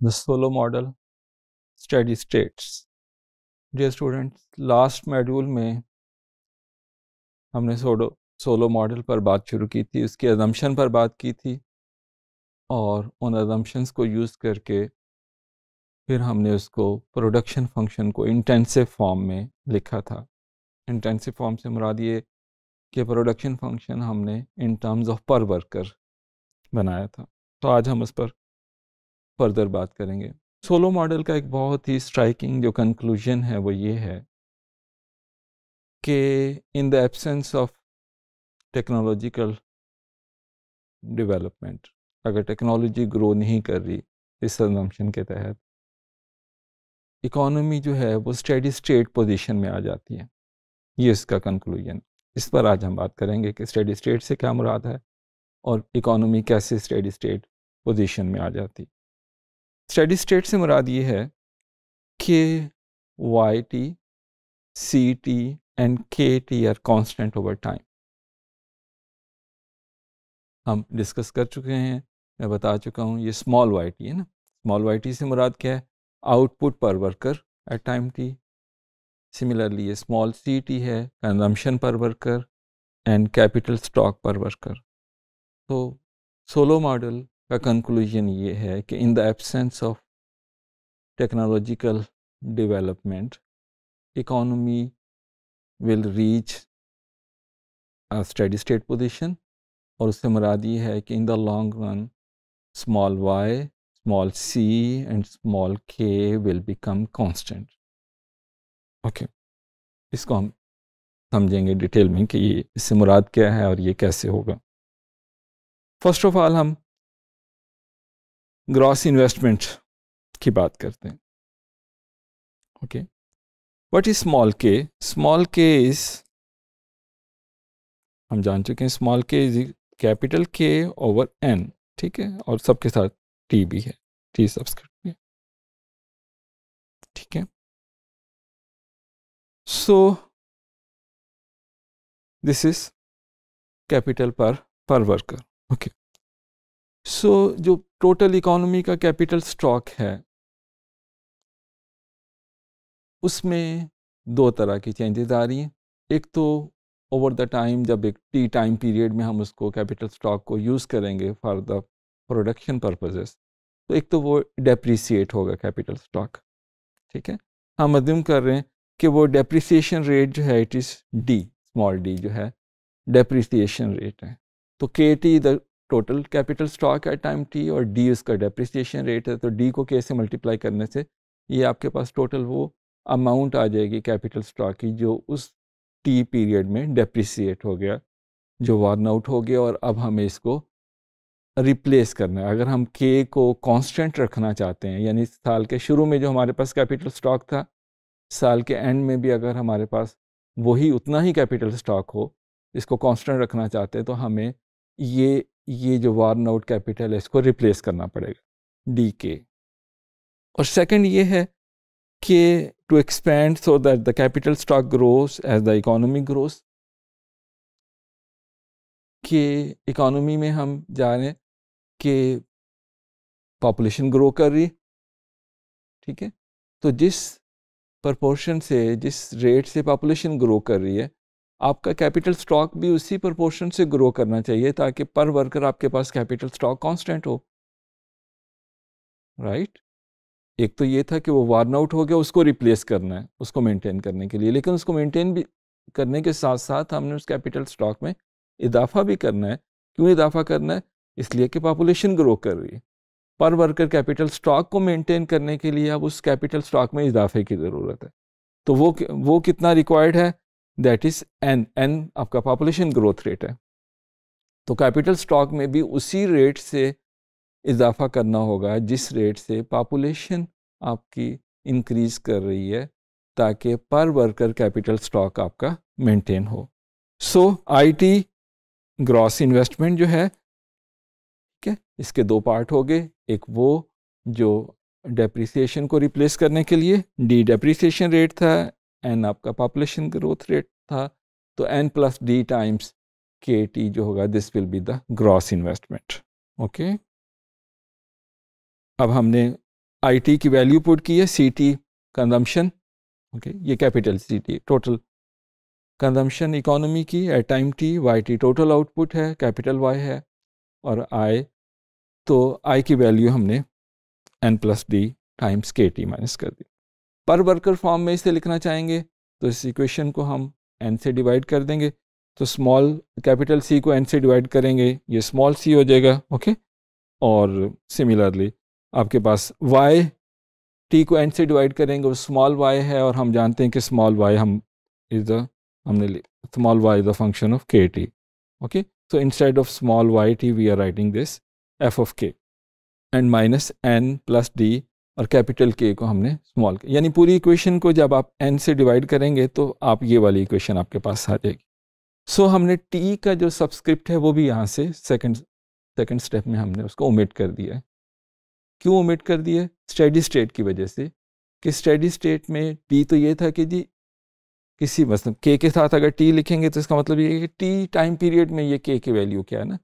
the solo model steady states dear students last module में हमने solo Solow model पर बात शुरू की थी uski assumption पर बात की थी और उन assumptions को यूज़ करके फिर हमने उसको प्रोडक्शन फंक्शन को इंटेंसिव फॉर्म में लिखा था इंटेंसिव फॉर्म से मुराद ये कि प्रोडक्शन फंक्शन हमने in terms of per worker बनाया था तो आज हम उस पर फर्दर बात करेंगे सोलो मॉडल का एक बहुत ही स्ट्राइकिंग जो कंक्लूजन है वो ये है कि in the absence of technological development अगर टेक्नोलॉजी ग्रो नहीं कर रही इस कंजम्पशन के तहत इकोनॉमी जो है वो स्टेडी स्टेट पोजीशन में आ जाती है ये इसका कंक्लूजन इस पर आज हम बात करेंगे कि स्टेडी स्टेट से क्या मुराद है और इकोनॉमी कैसे स्टेडी स्टेट पोजीशन में आ जाती स्टडी स्टेट से मुराद ये है के Y T C T and K T are constant over time हम डिस्कस कर चुके हैं मैं बता चुका हूँ ये स्मॉल वाई टी है ना स्मॉल वाई टी से मुराद क्या है output per worker at time T similarly ये स्मॉल सी टी है consumption per worker and capital stock per worker तो सोलो मॉडल का कंक्लूजन ये है कि in the absence of technological development economy will reach a steady state position और उससे मुराद ये है कि in the long run small Y small C and small K will become constant okay इसको हम समझेंगे डिटेल में कि ये इससे मुराद क्या है और ये कैसे होगा फर्स्ट ऑफ ऑल हम ग्रॉस इन्वेस्टमेंट की बात करते हैं okay what is small K small K is हम जान चुके हैं small K is capital K over N ठीक है और सबके साथ टी भी है टी सब्सक्रिप्ट ठीक है सो दिस इज कैपिटल पर पर वर्कर ओके सो जो टोटल इकोनॉमी का कैपिटल स्टॉक है उसमें दो तरह की चेंजेस आ रही हैं एक तो ओवर द टाइम जब एक टी टाइम पीरियड में हम उसको कैपिटल स्टॉक को यूज़ करेंगे फॉर द प्रोडक्शन पर्पजेस तो एक तो वो डेप्रिसिएट होगा कैपिटल स्टॉक ठीक है हम अज्यूम कर रहे हैं कि वो डेप्रिसिएशन रेट जो है it is D small D जो है डेप्रिसिएशन रेट है तो K T the total capital stock at time T और डी उसका डेप्रिसिएशन रेट है तो डी को कैसे मल्टीप्लाई करने से ये आपके पास टोटल वो अमाउंट आ जाएगी कैपिटल स्टॉक की जो उस टी पीरियड में डेप्रिसिएट हो गया जो वार्न आउट हो गया और अब हमें इसको रिप्लेस करना है अगर हम के को कांस्टेंट रखना चाहते हैं यानी साल के शुरू में जो हमारे पास कैपिटल स्टॉक था साल के एंड में भी अगर हमारे पास वही उतना ही कैपिटल स्टॉक हो इसको कांस्टेंट रखना चाहते हैं तो हमें ये ये जो वार्न आउट कैपिटल है इसको रिप्लेस करना पड़ेगा डी के और सेकंड ये है कि to expand so that the capital stock grows as the economy grows K economy में हम जा रहे हैं कि पॉपुलेशन ग्रो कर रही ठीक है तो जिस प्रपोर्शन से जिस रेट से पॉपुलेशन ग्रो कर रही है आपका कैपिटल स्टॉक भी उसी प्रपोर्शन से ग्रो करना चाहिए ताकि पर वर्कर आपके पास कैपिटल स्टॉक कांस्टेंट हो राइट right? एक तो ये था कि वो वार्न आउट हो गया उसको रिप्लेस करना है उसको मेंटेन करने के लिए लेकिन उसको मेंटेन भी करने के साथ साथ हमने उस कैपिटल स्टॉक में इजाफा भी करना है क्यों इजाफा करना है इसलिए कि पॉपुलेशन ग्रो कर रही है पर वर्कर कैपिटल स्टॉक को मेंटेन करने के लिए अब उस कैपिटल स्टॉक में इजाफे की ज़रूरत है तो वो वो कितना रिक्वायर्ड है दैट इज़ एन एन आपका पॉपुलेशन ग्रोथ रेट है तो कैपिटल स्टॉक में भी उसी रेट से इजाफा करना होगा जिस रेट से पॉपुलेशन आपकी इंक्रीज़ कर रही है ताकि पर वर्कर कैपिटल स्टॉक आपका मेंटेन हो सो आईटी ग्रॉस इन्वेस्टमेंट जो है ठीक है इसके दो पार्ट हो गए एक वो जो डेप्रिसिएशन को रिप्लेस करने के लिए डी डेप्रिसिएशन रेट था एन आपका पॉपुलेशन ग्रोथ रेट था तो N plus D times K T जो होगा this will be the gross investment okay अब हमने आईटी की वैल्यू पुट की है सीटी कंजम्पशन ओके ये capital C T total consumption economy की at time T Y T total output है कैपिटल वाई है और आई तो आई की वैल्यू हमने N plus D times K T minus कर दी पर वर्कर फॉर्म में इसे लिखना चाहेंगे तो इस इक्वेशन को हम एन से डिवाइड कर देंगे तो स्मॉल कैपिटल सी को एन से डिवाइड करेंगे ये स्मॉल सी हो जाएगा ओके और सिमिलरली आपके पास वाई टी को एन से डिवाइड करेंगे वो स्मॉल वाई है और हम जानते हैं कि स्मॉल वाई हम इज़ द हमने small Y is the function of K T okay so side of small Y T we are writing this F of K and minus N plus D और capital K को हमने small के यानी पूरी equation को जब आप N से डिवाइड करेंगे तो आप ये वाली इक्वेशन आपके पास आ जाएगी सो so, हमने टी का जो सब्सक्रिप्ट है वो भी यहाँ से सेकंड सेकंड स्टेप में हमने उसको ओमिट कर दिया है क्यों ओमिट कर दिया है स्टडी स्टेट की वजह से कि स्टडी स्टेट में टी तो ये था कि जी किसी मतलब के के साथ अगर टी लिखेंगे तो इसका मतलब ये है कि टी टाइम पीरियड में ये के के वैल्यू क्या है ना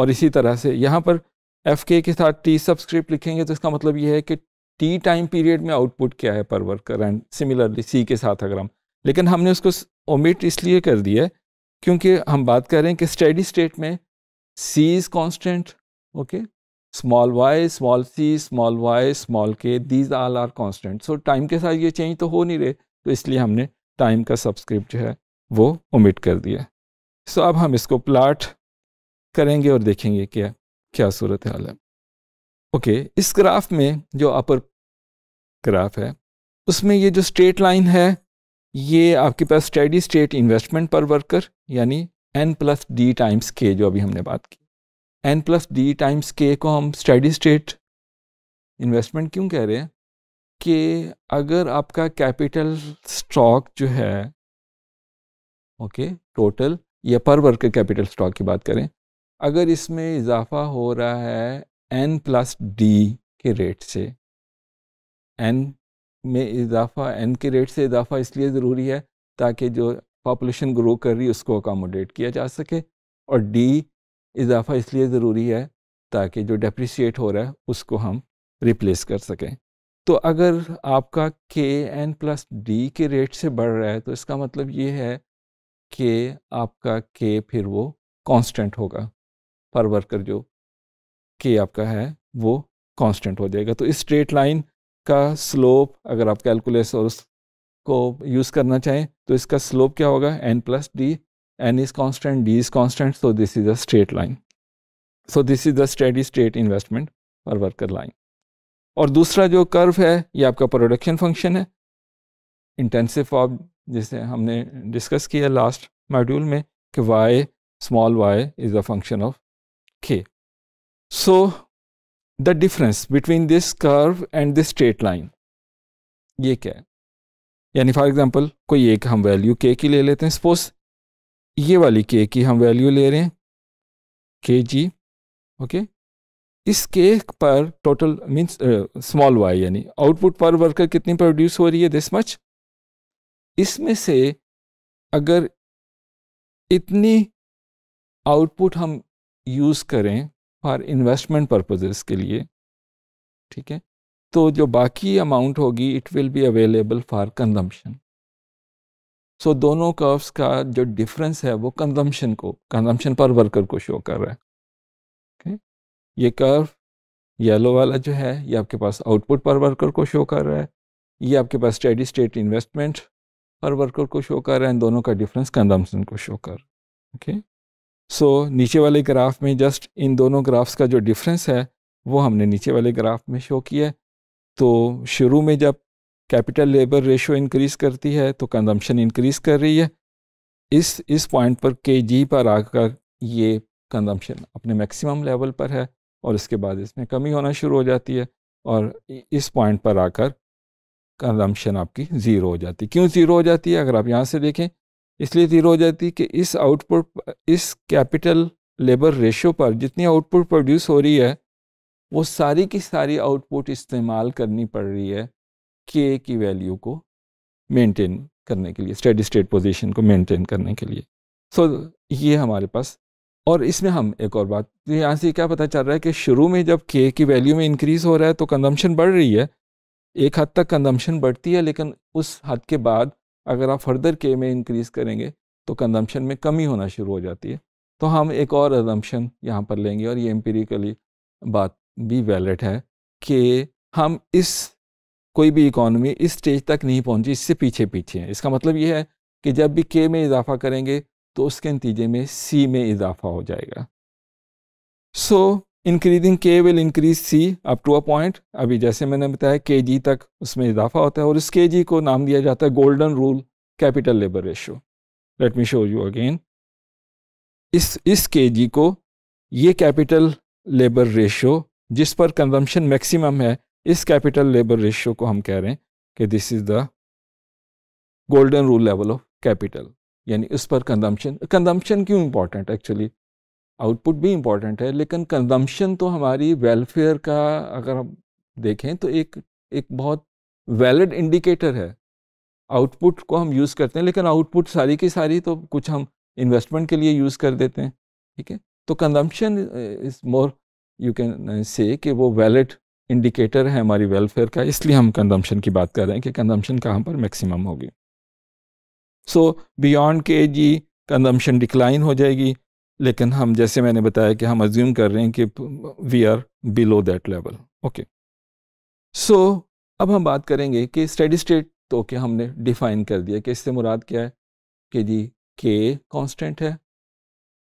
और इसी तरह से यहाँ पर एफ के के साथ टी सब्सक्रिप्ट लिखेंगे तो इसका मतलब ये है कि टी टाइम पीरियड में आउटपुट क्या है पर वर्कर एंड सिमिलरली सी के साथ अगर हम लेकिन हमने उसको ओमिट इसलिए कर दिया क्योंकि हम बात कर रहे हैं कि स्टडी स्टेट में C is constant okay small Y small C small Y small K these all are constant so time के साथ ये चेंज तो हो नहीं रहे तो इसलिए हमने टाइम का सब्सक्रिप्ट जो है वो ओमिट कर दिया सो so, अब हम इसको प्लाट करेंगे और देखेंगे क्या क्या सूरत हाल है ओके okay, इस ग्राफ में जो अपर ग्राफ है उसमें ये जो स्ट्रेट लाइन है ये आपके पास steady state investment per worker यानी N plus D times K जो अभी हमने बात की एन प्लस डी टाइम्स के को हम स्टडी स्टेट इन्वेस्टमेंट क्यों कह रहे हैं कि अगर आपका कैपिटल स्टॉक जो है ओके टोटल या पर वर्कर कैपिटल स्टॉक की बात करें अगर इसमें इजाफा हो रहा है एन प्लस डी के रेट से एन में इजाफा एन के रेट से इजाफा इसलिए ज़रूरी है ताकि जो पॉपुलेशन ग्रो कर रही है उसको अकामोडेट किया जा सके और डी इजाफा इसलिए ज़रूरी है ताकि जो डेप्रिसिएट हो रहा है उसको हम रिप्लेस कर सकें तो अगर आपका के एन प्लस डी के रेट से बढ़ रहा है तो इसका मतलब ये है कि आपका के फिर वो कांस्टेंट होगा पर वर्कर जो के आपका है वो कांस्टेंट हो जाएगा तो इस स्ट्रेट लाइन का स्लोप अगर आप कैलकुलेस और उसको यूज़ करना चाहें तो इसका स्लोप क्या होगा N plus D N is constant D is constant so this is a straight line so this is the steady state investment per worker line और दूसरा जो कर्व है ये आपका प्रोडक्शन फंक्शन है इंटेंसिव फॉर्म जिसे हमने डिस्कस किया लास्ट मॉड्यूल में कि Y small Y is the function of K So the difference between this curve and this straight line ये क्या है यानी फॉर एग्ज़ाम्पल कोई एक हम वैल्यू k की ले लेते हैं सपोज ये वाली k की हम वैल्यू ले रहे हैं के जी ओके इस केक पर टोटल मीन्स स्मॉल वाई यानी आउटपुट पर वर्कर कितनी प्रोड्यूस हो रही है दिस मच इसमें से अगर इतनी आउटपुट हम यूज़ करें फॉर इन्वेस्टमेंट पर्पजेज़ के लिए ठीक है तो जो बाकी अमाउंट होगी it will be available for consumption so दोनों कर्व्स का जो डिफरेंस है वो कंजम्पशन को कंजम्पशन पर वर्कर को शो कर रहा है okay? ये कर्व येलो वाला जो है ये आपके पास आउटपुट पर वर्कर को शो कर रहा है ये आपके पास steady state investment per worker को शो कर रहा है दोनों का डिफरेंस कंजम्पशन को शो कर ओके okay? सो so, नीचे वाले ग्राफ में जस्ट इन दोनों ग्राफ्स का जो डिफरेंस है वो हमने नीचे वाले ग्राफ में शो किया है तो शुरू में जब कैपिटल लेबर रेशो इंक्रीज़ करती है तो कंजम्पशन इंक्रीज़ कर रही है इस इस पॉइंट पर के जी पर आकर ये कंजम्पशन अपने मैक्सिमम लेवल पर है और इसके बाद इसमें कमी होना शुरू हो जाती है और इस पॉइंट पर आकर कंजम्पशन आपकी ज़ीरो हो जाती है क्यों ज़ीरो हो जाती है अगर आप यहाँ से देखें इसलिए जीरो हो जाती कि इस आउटपुट इस कैपिटल लेबर रेशो पर जितनी आउटपुट प्रोड्यूस हो रही है वो सारी की सारी आउटपुट इस्तेमाल करनी पड़ रही है के की वैल्यू को मेंटेन करने के लिए स्टेडी स्टेट पोजीशन को मेंटेन करने के लिए सो so, ये हमारे पास और इसमें हम एक और बात तो यहाँ से क्या पता चल रहा है कि शुरू में जब के की वैल्यू में इंक्रीज़ हो रहा है तो कंजम्पशन बढ़ रही है एक हद तक कंजम्पशन बढ़ती है लेकिन उस हद के बाद अगर आप फर्दर के में इंक्रीज़ करेंगे तो कंजम्पशन में कमी होना शुरू हो जाती है तो हम एक और एजम्पन यहाँ पर लेंगे और ये एम्पेरिकली बात भी वैलिड है कि हम इस कोई भी इकॉनमी इस स्टेज तक नहीं पहुँची इससे पीछे पीछे हैं इसका मतलब ये है कि जब भी के में इजाफा करेंगे तो उसके नतीजे में सी में इजाफा हो जाएगा so so, increasing K will increase C up to a point अभी जैसे मैंने बताया के जी तक उसमें इजाफा होता है और इस के जी को नाम दिया जाता है golden rule capital labour ratio let me show you again इस इस के जी को ये कैपिटल लेबर रेशियो जिस पर कंजम्पशन मैक्सिमम है इस कैपिटल लेबर रेशियो को हम कह रहे हैं कि this is the golden rule level of capital यानी उस पर कंजम्पशन कंजम्पशन क्यों इंपॉर्टेंट एक्चुअली आउटपुट भी इम्पॉर्टेंट है लेकिन कंजम्पशन तो हमारी वेलफेयर का अगर हम देखें तो एक एक बहुत वैलिड इंडिकेटर है आउटपुट को हम यूज़ करते हैं लेकिन आउटपुट सारी की सारी तो कुछ हम इन्वेस्टमेंट के लिए यूज़ कर देते हैं ठीक है तो consumption is more you can say कि वो वैलिड इंडिकेटर है हमारी वेलफेयर का इसलिए हम कंजम्पशन की बात कर रहे हैं कि कंजम्पशन कहाँ पर मैक्सिमम होगी सो बियॉन्ड के जी कंजम्पशन डिक्लाइन हो जाएगी लेकिन हम जैसे मैंने बताया कि हम अज्यूम कर रहे हैं कि we are below that level okay so अब हम बात करेंगे कि स्टडी स्टेट तो के हमने डिफ़ाइन कर दिया कि इससे मुराद क्या है कि जी के कांस्टेंट है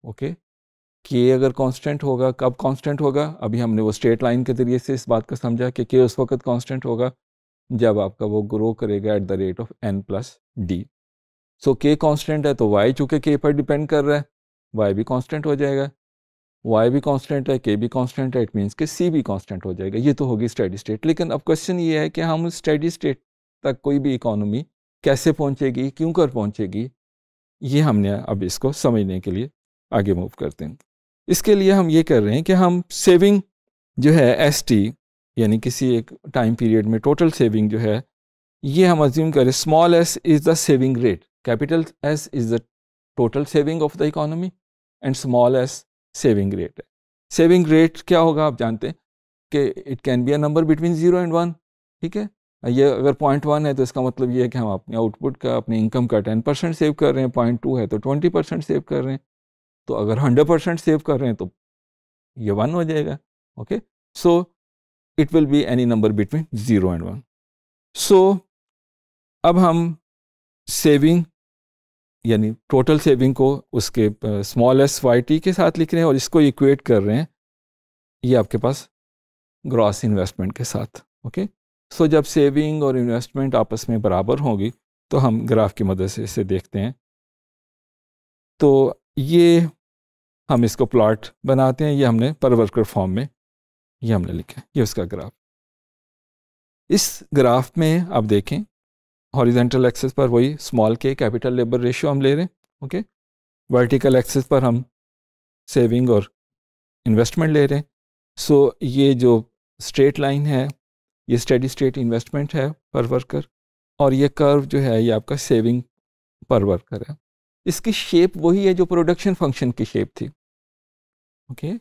ओके okay? के अगर कांस्टेंट होगा कब कांस्टेंट होगा अभी हमने वो स्ट्रेट लाइन के ज़रिए से इस बात को समझा कि के उस वक्त कांस्टेंट होगा जब आपका वो ग्रो करेगा at the rate of N plus D so K constant है तो वाई चूंकि के पर डिपेंड कर रहा है वाई भी कांस्टेंट हो जाएगा वाई भी कांस्टेंट है के भी कांस्टेंट है इट मीन्स के सी भी कांस्टेंट हो जाएगा ये तो होगी स्टडी स्टेट लेकिन अब क्वेश्चन ये है कि हम स्टडी स्टेट तक कोई भी इकोनॉमी कैसे पहुंचेगी क्यों कर पहुंचेगी ये हमने अब इसको समझने के लिए आगे मूव करते हैं इसके लिए हम ये कर रहे हैं कि हम सेविंग जो है एस टी यानी किसी एक टाइम पीरियड में टोटल सेविंग जो है ये हम अज्यूम करें small S is the saving rate capital S is the total saving of the economy and small S saving rate है सेविंग रेट क्या होगा आप जानते हैं कि it can be a number between zero and one ठीक है ये अगर पॉइंट वन है तो इसका मतलब ये है कि हम अपने आउटपुट का अपने इनकम का टेन परसेंट सेव कर रहे हैं पॉइंट टू है तो ट्वेंटी परसेंट सेव कर रहे हैं तो अगर हंड्रेड परसेंट सेव कर रहे हैं तो ये वन हो जाएगा okay so it will be any number between zero and one so अब हम सेविंग यानी टोटल सेविंग को उसके स्मॉल एस वाई टी के साथ लिख रहे हैं और इसको इक्वेट कर रहे हैं ये आपके पास ग्रॉस इन्वेस्टमेंट के साथ ओके सो जब सेविंग और इन्वेस्टमेंट आपस में बराबर होगी तो हम ग्राफ की मदद से इसे देखते हैं तो ये हम इसको प्लॉट बनाते हैं ये हमने पर वर्कर फॉर्म में ये हमने लिखा है ये उसका ग्राफ इस ग्राफ में आप देखें हॉरिजेंटल एक्सेस पर वही स्मॉल के कैपिटल लेबर रेशियो हम ले रहे हैं ओके वर्टिकल एक्सेस पर हम सेविंग और इन्वेस्टमेंट ले रहे हैं सो so, ये जो स्ट्रेट लाइन है ये स्टडी स्टेट इन्वेस्टमेंट है पर वर्कर और ये कर्व जो है ये आपका सेविंग पर वर्कर है इसकी शेप वही है जो प्रोडक्शन फंक्शन की शेप थी ओके okay?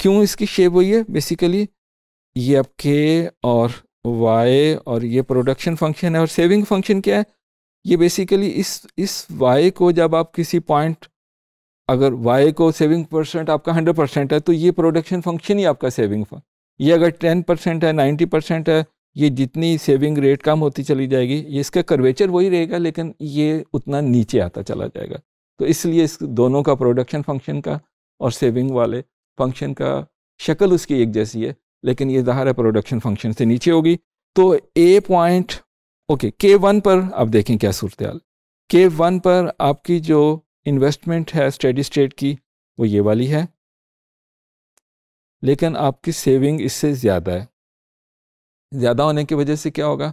क्यों इसकी शेप वही है बेसिकली ये आपके और वाई और ये प्रोडक्शन फंक्शन है और सेविंग फंक्शन क्या है ये बेसिकली इस इस वाई को जब आप किसी पॉइंट अगर वाई को सेविंग परसेंट आपका हंड्रेड परसेंट है तो ये प्रोडक्शन फंक्शन ही आपका सेविंग ये अगर टेन परसेंट है नाइन्टी परसेंट है ये जितनी सेविंग रेट कम होती चली जाएगी ये इसका कर्वेचर वही रहेगा लेकिन ये उतना नीचे आता चला जाएगा तो इसलिए इस दोनों का प्रोडक्शन फंक्शन का और सेविंग वाले फंक्शन का शक्ल उसकी एक जैसी है लेकिन ये जहा है प्रोडक्शन फंक्शन से नीचे होगी तो A point okay K one पर आप देखें क्या सूरत के वन पर आपकी जो इन्वेस्टमेंट है स्टडी स्टेट की वो ये वाली है लेकिन आपकी सेविंग इससे ज़्यादा है ज़्यादा होने की वजह से क्या होगा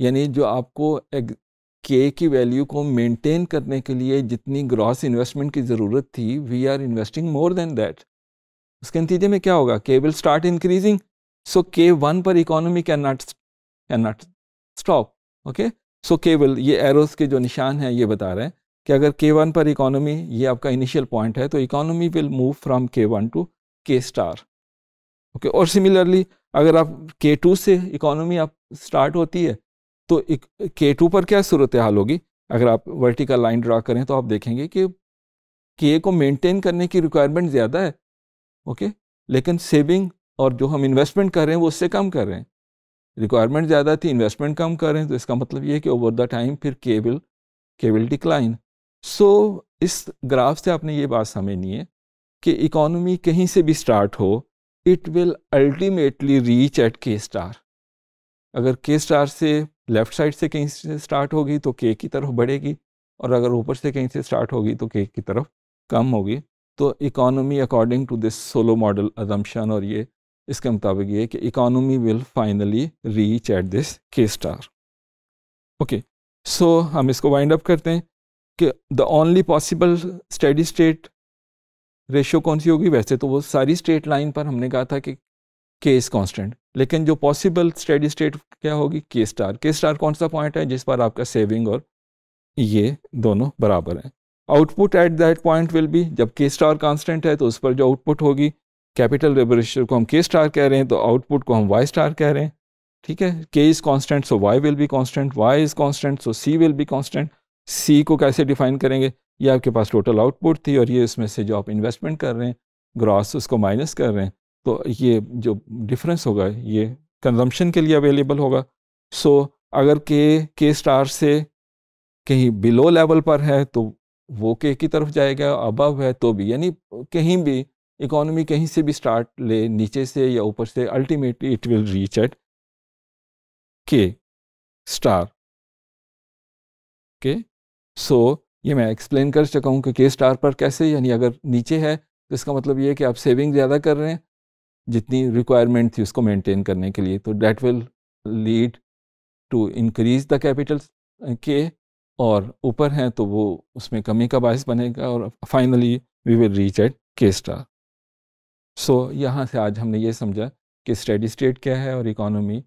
यानी जो आपको के की वैल्यू को मेंटेन करने के लिए जितनी ग्रॉस इन्वेस्टमेंट की ज़रूरत थी we are investing more than that उसके नतीजे में क्या होगा के will start increasing so K one पर economy can not can not stop okay so K will ये एरोस के जो निशान हैं ये बता रहे हैं कि अगर के वन पर इकोनॉमी ये आपका इनिशियल पॉइंट है तो economy will move from K one to K star okay और सिमिलरली अगर आप के टू से इकोनॉमी आप स्टार्ट होती है तो के टू पर क्या सूरत हाल होगी अगर आप वर्टिकल लाइन ड्रा करें तो आप देखेंगे कि के को मेंटेन करने की रिक्वायरमेंट ज़्यादा है ओके लेकिन सेविंग और जो हम इन्वेस्टमेंट कर रहे हैं वो उससे कम कर रहे हैं रिक्वायरमेंट ज़्यादा थी इन्वेस्टमेंट कम कर रहे हैं तो इसका मतलब ये है कि ओवर द टाइम फिर केबल केबल डिक्लाइन सो इस ग्राफ से आपने ये बात समझनी है कि इकोनॉमी कहीं से भी स्टार्ट हो it will ultimately reach at K star अगर के स्टार से लेफ़्ट साइड से कहीं से स्टार्ट होगी तो के की तरफ बढ़ेगी और अगर ऊपर से कहीं से स्टार्ट होगी तो के की तरफ कम होगी तो economy according to this Solow model assumption और ये इसके मुताबिक ये कि economy will finally reach at this K star okay so हम इसको वाइंड अप करते हैं कि the only possible steady state ratio कौन सी होगी वैसे तो वो सारी स्टेट लाइन पर हमने कहा था कि के इज़ कॉन्स्टेंट लेकिन जो पॉसिबल स्टडी स्टेट क्या होगी के स्टार के स्टार कौन सा पॉइंट है जिस पर आपका सेविंग और ये दोनों बराबर हैं output at that point will be जब के स्टार कांस्टेंट है तो उस पर जो आउटपुट होगी कैपिटल रेबरेशन को हम के स्टार कह रहे हैं तो आउटपुट को हम वाई स्टार कह रहे हैं ठीक है K is constant so Y will be constant Y is constant so C will be constant C को कैसे डिफाइन करेंगे ये आपके पास टोटल आउटपुट थी और ये इसमें से जो आप इन्वेस्टमेंट कर रहे हैं ग्रॉस उसको माइनस कर रहे हैं तो ये जो डिफरेंस होगा ये कंजम्पशन के लिए अवेलेबल होगा सो so, अगर के के स्टार से कहीं बिलो लेवल पर है तो वो के की तरफ जाएगा अबव है तो भी यानी कहीं भी इकोनॉमी कहीं से भी स्टार्ट ले नीचे से या ऊपर से ultimately it will reach at K star K so ये मैं एक्सप्लेन कर चुका हूँ कि के स्टार पर कैसे यानी अगर नीचे है तो इसका मतलब ये है कि आप सेविंग ज़्यादा कर रहे हैं जितनी रिक्वायरमेंट थी उसको मेंटेन करने के लिए तो that will lead to increase the capital K और ऊपर हैं तो वो उसमें कमी का बायस बनेगा और finally we will reach at K star so यहाँ से आज हमने ये समझा कि स्टडी स्टेट क्या है और इकोनॉमी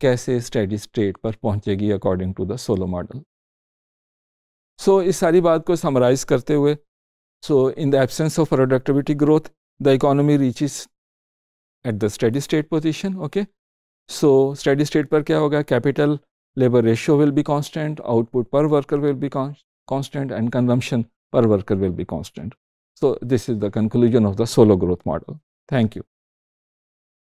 कैसे स्टडी स्टेट पर पहुँचेगी according to the Solow model so इस सारी बात को समराइज करते हुए so in the absence of productivity growth the economy reaches at the steady state position okay so steady state पर क्या होगा capital labor ratio will be constant, output per worker will be con constant and consumption per worker will be constant. So, this is the conclusion of the solo growth model. Thank you.